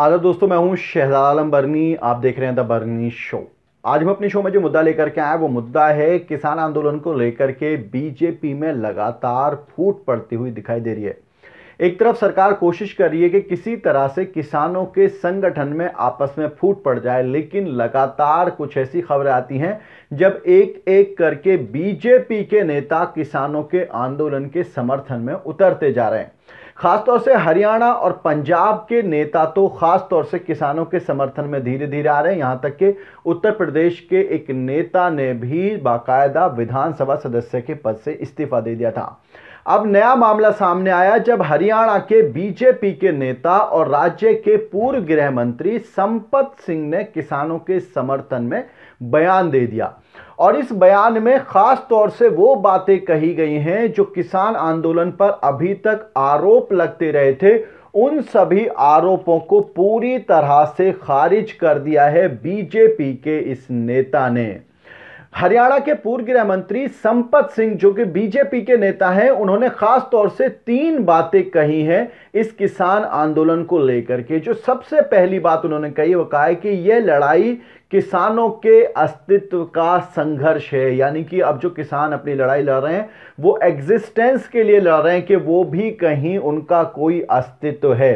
आदर दोस्तों मैं हूं शहजाद आलम बर्नी आप देख रहे हैं द बर्नी शो आज हम अपने शो में जो मुद्दा लेकर के आए वो मुद्दा है किसान आंदोलन को लेकर के बीजेपी में लगातार फूट पड़ती हुई दिखाई दे रही है एक तरफ सरकार कोशिश कर रही है कि किसी तरह से किसानों के संगठन में आपस में फूट पड़ जाए लेकिन लगातार कुछ ऐसी खबरें आती हैं जब एक एक करके बीजेपी के नेता किसानों के आंदोलन के समर्थन में उतरते जा रहे हैं खासतौर से हरियाणा और पंजाब के नेता तो खासतौर से किसानों के समर्थन में धीरे धीरे आ रहे हैं यहाँ तक कि उत्तर प्रदेश के एक नेता ने भी बाकायदा विधानसभा सदस्य के पद से इस्तीफा दे दिया था अब नया मामला सामने आया जब हरियाणा के बीजेपी के नेता और राज्य के पूर्व गृह मंत्री संपत सिंह ने किसानों के समर्थन में बयान दे दिया और इस बयान में खास तौर से वो बातें कही गई हैं जो किसान आंदोलन पर अभी तक आरोप लगते रहे थे उन सभी आरोपों को पूरी तरह से खारिज कर दिया है बीजेपी के इस नेता ने हरियाणा के पूर्व गृह मंत्री संपत सिंह जो कि बीजेपी के नेता हैं उन्होंने खास तौर से तीन बातें कही हैं इस किसान आंदोलन को लेकर के जो सबसे पहली बात उन्होंने कही वो कहा है कि यह लड़ाई किसानों के अस्तित्व का संघर्ष है यानी कि अब जो किसान अपनी लड़ाई लड़ रहे हैं वो एग्जिस्टेंस के लिए लड़ रहे हैं कि वो भी कहीं उनका कोई अस्तित्व है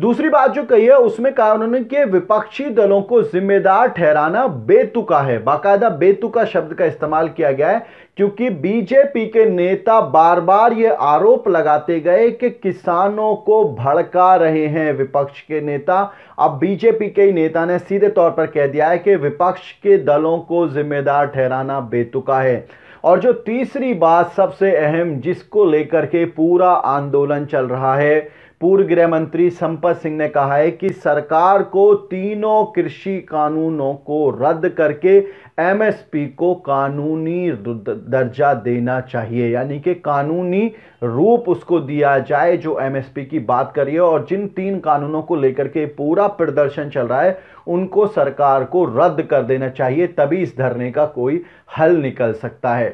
दूसरी बात जो कही है उसमें कहा उन्होंने कि विपक्षी दलों को जिम्मेदार ठहराना बेतुका है बाकायदा बेतुका शब्द का इस्तेमाल किया गया है क्योंकि बीजेपी के नेता बार बार ये आरोप लगाते गए कि किसानों को भड़का रहे हैं विपक्ष के नेता अब बीजेपी के ही नेता ने सीधे तौर पर कह दिया है कि विपक्ष के दलों को जिम्मेदार ठहराना बेतुका है और जो तीसरी बात सबसे अहम जिसको लेकर के पूरा आंदोलन चल रहा है पूर्व गृह मंत्री संपत सिंह ने कहा है कि सरकार को तीनों कृषि कानूनों को रद्द करके एमएसपी को कानूनी दर्जा देना चाहिए यानी कि कानूनी रूप उसको दिया जाए जो एमएसपी की बात करिए और जिन तीन कानूनों को लेकर के पूरा प्रदर्शन चल रहा है उनको सरकार को रद्द कर देना चाहिए तभी इस धरने का कोई हल निकल सकता है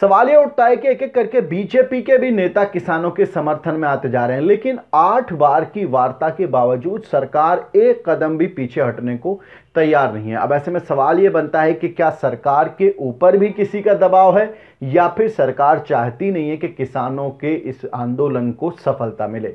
सवाल ये उठता है कि एक एक करके बीजेपी के भी नेता किसानों के समर्थन में आते जा रहे हैं लेकिन आठ बार की वार्ता के बावजूद सरकार एक कदम भी पीछे हटने को तैयार नहीं है अब ऐसे में सवाल ये बनता है कि क्या सरकार के ऊपर भी किसी का दबाव है या फिर सरकार चाहती नहीं है कि किसानों के इस आंदोलन को सफलता मिले